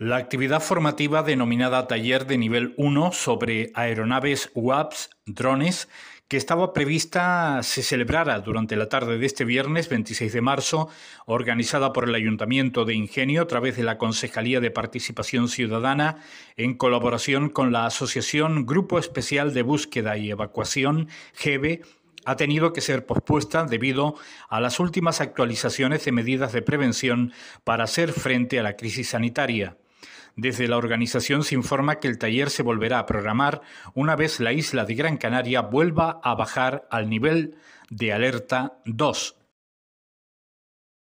La actividad formativa denominada Taller de Nivel 1 sobre aeronaves UAPs, drones, que estaba prevista se celebrara durante la tarde de este viernes 26 de marzo, organizada por el Ayuntamiento de Ingenio a través de la Concejalía de Participación Ciudadana, en colaboración con la Asociación Grupo Especial de Búsqueda y Evacuación, GEBE, ha tenido que ser pospuesta debido a las últimas actualizaciones de medidas de prevención para hacer frente a la crisis sanitaria. Desde la organización se informa que el taller se volverá a programar una vez la isla de Gran Canaria vuelva a bajar al nivel de alerta 2,